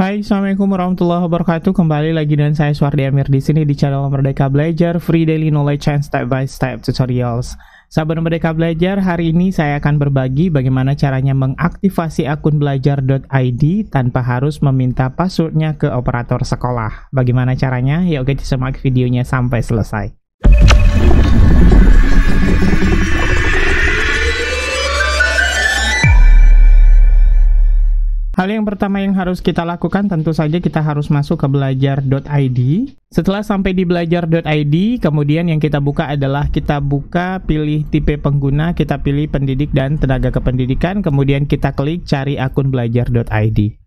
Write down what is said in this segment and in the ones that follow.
Hai, Assalamualaikum warahmatullahi wabarakatuh. Kembali lagi dengan saya Suardi Amir di sini di channel Merdeka Belajar Free Daily Knowledge and Step by Step Tutorials. Sahabat Merdeka Belajar, hari ini saya akan berbagi bagaimana caranya mengaktifasi akun belajar.id tanpa harus meminta passwordnya ke operator sekolah. Bagaimana caranya? Yuk, kita simak videonya sampai selesai. yang pertama yang harus kita lakukan tentu saja kita harus masuk ke belajar.id. Setelah sampai di belajar.id, kemudian yang kita buka adalah kita buka pilih tipe pengguna, kita pilih pendidik dan tenaga kependidikan, kemudian kita klik cari akun belajar.id.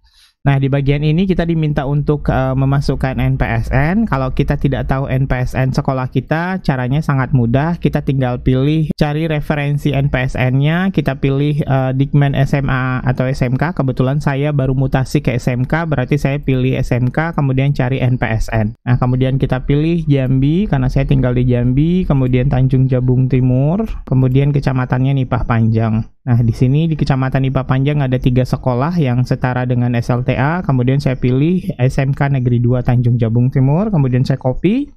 Nah, di bagian ini kita diminta untuk uh, memasukkan NPSN. Kalau kita tidak tahu NPSN sekolah kita, caranya sangat mudah. Kita tinggal pilih cari referensi NPSN-nya, kita pilih uh, Dikmen SMA atau SMK. Kebetulan saya baru mutasi ke SMK, berarti saya pilih SMK, kemudian cari NPSN. Nah, kemudian kita pilih Jambi karena saya tinggal di Jambi, kemudian Tanjung Jabung Timur, kemudian kecamatannya Nipah Panjang. Nah, di sini di Kecamatan Ipa Panjang ada tiga sekolah yang setara dengan SLTA. Kemudian saya pilih SMK Negeri 2 Tanjung Jabung Timur. Kemudian saya copy.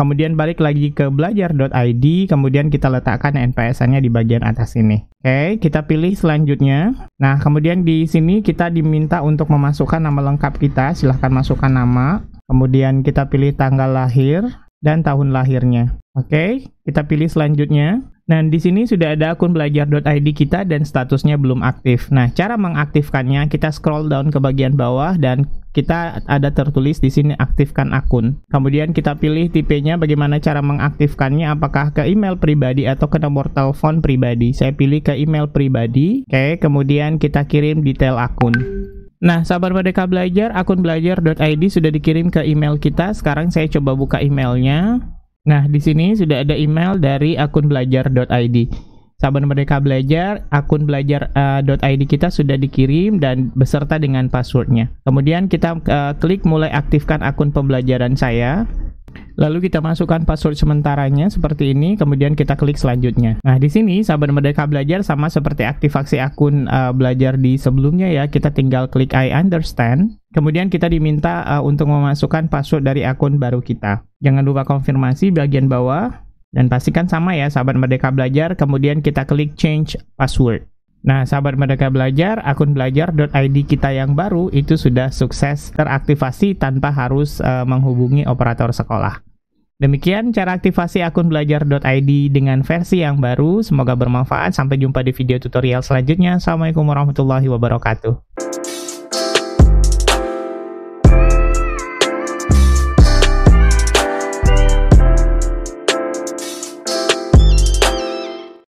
Kemudian balik lagi ke belajar.id. Kemudian kita letakkan NPSN-nya di bagian atas ini. Oke, kita pilih selanjutnya. Nah, kemudian di sini kita diminta untuk memasukkan nama lengkap kita. Silahkan masukkan nama. Kemudian kita pilih tanggal lahir dan tahun lahirnya. Oke, okay, kita pilih selanjutnya. Nah, di sini sudah ada akun belajar.id kita dan statusnya belum aktif. Nah, cara mengaktifkannya kita scroll down ke bagian bawah dan kita ada tertulis di sini aktifkan akun. Kemudian kita pilih tipenya bagaimana cara mengaktifkannya apakah ke email pribadi atau ke nomor telepon pribadi. Saya pilih ke email pribadi. Oke, okay, kemudian kita kirim detail akun. Nah, Sabar Merdeka Belajar, akun belajar.id sudah dikirim ke email kita. Sekarang saya coba buka emailnya. Nah, di sini sudah ada email dari akun belajar.id. Sabar Merdeka Belajar, akun belajar.id eh, uh, kita sudah dikirim dan beserta dengan passwordnya. Kemudian kita uh, klik mulai aktifkan akun pembelajaran saya. Lalu kita masukkan password sementaranya seperti ini, kemudian kita klik selanjutnya. Nah, di sini sahabat Merdeka Belajar sama seperti aktivasi akun uh, belajar di sebelumnya ya, kita tinggal klik I understand. Kemudian kita diminta uh, untuk memasukkan password dari akun baru kita. Jangan lupa konfirmasi bagian bawah dan pastikan sama ya sahabat Merdeka Belajar, kemudian kita klik change password. Nah, sahabat Merdeka Belajar, akun belajar.id kita yang baru itu sudah sukses teraktivasi tanpa harus uh, menghubungi operator sekolah. Demikian cara aktivasi akun belajar.id dengan versi yang baru. Semoga bermanfaat. Sampai jumpa di video tutorial selanjutnya. Assalamualaikum warahmatullahi wabarakatuh.